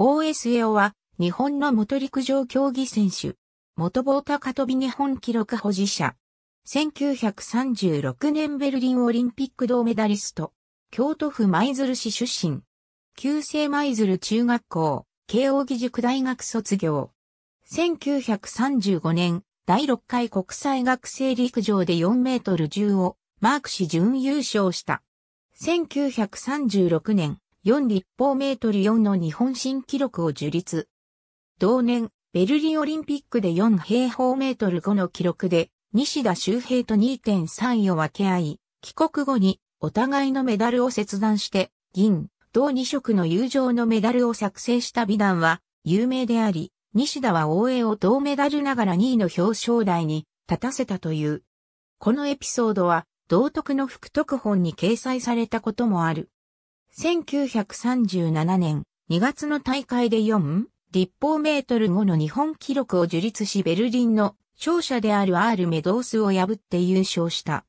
OSAO は日本の元陸上競技選手。元棒高飛び日本記録保持者。1936年ベルリンオリンピック銅メダリスト。京都府舞鶴市出身。旧制舞鶴中学校、慶應義塾大学卒業。1935年、第6回国際学生陸上で4メートル10をマークし準優勝した。1936年、4立方メートル4の日本新記録を樹立。同年、ベルリンオリンピックで4平方メートル5の記録で、西田周平と2.3位を分け合い、帰国後にお互いのメダルを切断して、銀、銅2色の友情のメダルを作成した美談は有名であり、西田は大江を銅メダルながら2位の表彰台に立たせたという。このエピソードは、道徳の福徳本に掲載されたこともある。1937年2月の大会で4立方メートル後の日本記録を樹立しベルリンの勝者である R メドースを破って優勝した。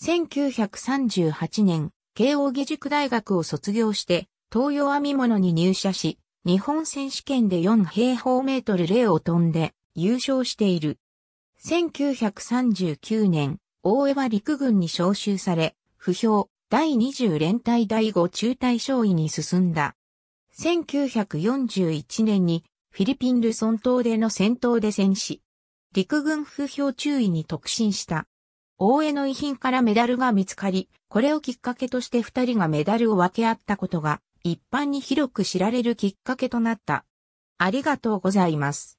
1938年、慶応義塾大学を卒業して東洋編み物に入社し、日本選手権で4平方メートル0を飛んで優勝している。1939年、大江は陸軍に召集され、不評、第20連隊第5中隊少尉に進んだ。1941年にフィリピンルソン島での戦闘で戦死。陸軍風評注意に特進した。大江の遺品からメダルが見つかり、これをきっかけとして二人がメダルを分け合ったことが、一般に広く知られるきっかけとなった。ありがとうございます。